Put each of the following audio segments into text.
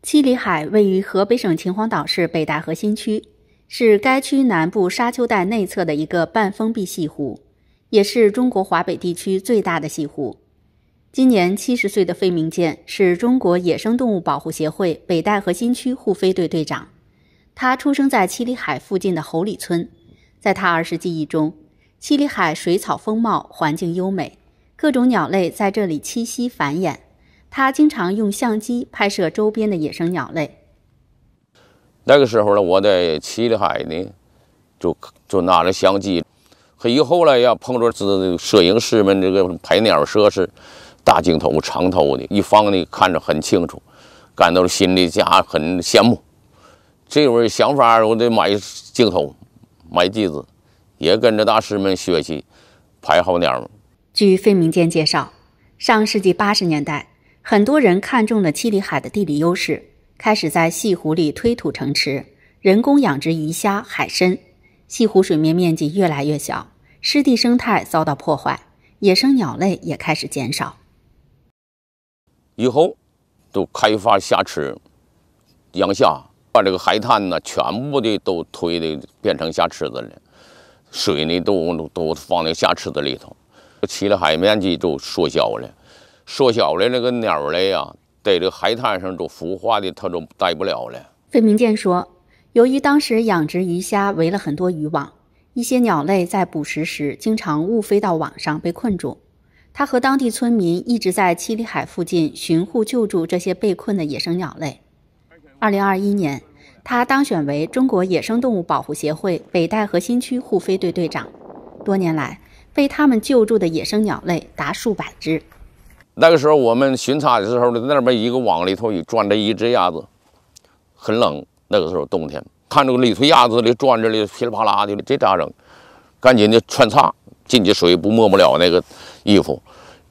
七里海位于河北省秦皇岛市北戴河新区，是该区南部沙丘带内侧的一个半封闭泻湖，也是中国华北地区最大的西湖。今年七十岁的费明建是中国野生动物保护协会北戴河新区护飞队队长。他出生在七里海附近的侯里村，在他儿时记忆中，七里海水草丰茂，环境优美，各种鸟类在这里栖息繁衍。他经常用相机拍摄周边的野生鸟类。那个时候呢，我在七里海呢，就就拿着相机，可以后来呀，碰着是摄影师们这个拍鸟摄是大镜头长头的，一放呢看着很清楚，感到心里家很羡慕。这会儿想法，我得买镜头，买机子，也跟着大师们学习拍好鸟。据费明坚介绍，上世纪八十年代。很多人看中了七里海的地理优势，开始在西湖里推土成池，人工养殖鱼虾、海参。西湖水面面积越来越小，湿地生态遭到破坏，野生鸟类也开始减少。以后都开发虾池，养虾，把这个海滩呢，全部的都推的变成虾池子了，水呢都都放那虾池子里头，七里海面积都缩小了。缩小了那个鸟类啊，在这个海滩上都孵化的，它都待不了了。费明建说，由于当时养殖鱼虾围了很多渔网，一些鸟类在捕食时经常误飞到网上被困住。他和当地村民一直在七里海附近巡护救助这些被困的野生鸟类。二零二一年，他当选为中国野生动物保护协会北戴河新区护飞队队长。多年来，被他们救助的野生鸟类达数百只。那个时候我们巡查的时候，那边一个网里头一转着一只鸭子，很冷，那个时候冬天，看着里头鸭子里转着里噼里啪啦的，这咋整？赶紧就穿插进去，水不摸不了那个衣服，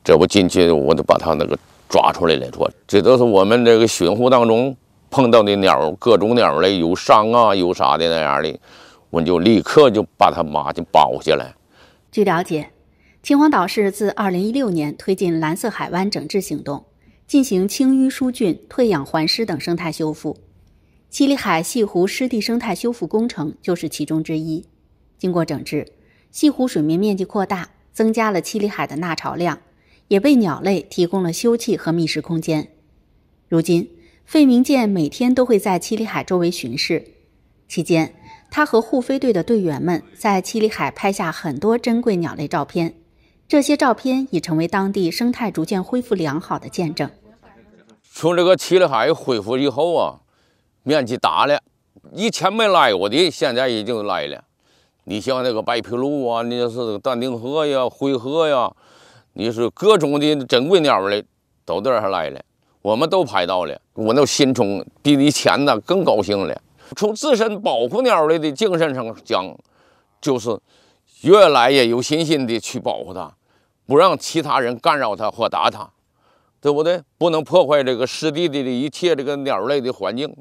这不进去，我就把它那个抓出来了。说这都是我们这个巡护当中碰到的鸟，各种鸟类有伤啊，有啥的那样的，我就立刻就把它妈就包下来。据了解。秦皇岛市自二零一六年推进蓝色海湾整治行动，进行清淤疏浚、退氧还湿等生态修复。七里海西湖湿地生态修复工程就是其中之一。经过整治，西湖水面面积扩大，增加了七里海的纳潮量，也为鸟类提供了休憩和觅食空间。如今，费明建每天都会在七里海周围巡视，期间他和护飞队的队员们在七里海拍下很多珍贵鸟类照片。这些照片已成为当地生态逐渐恢复良好的见证。从这个七里海恢复以后啊，面积大了，以前没来过的现在已经来了。你像那个白皮鹭啊，你这是丹顶鹤呀、灰鹤呀，你是各种的珍贵鸟类都这儿来了，我们都拍到了。我那心中比以前呢更高兴了。从自身保护鸟类的精神上讲，就是越来越有信心的去保护它。不让其他人干扰他或打他，对不对？不能破坏这个湿地的的一切，这个鸟类的环境。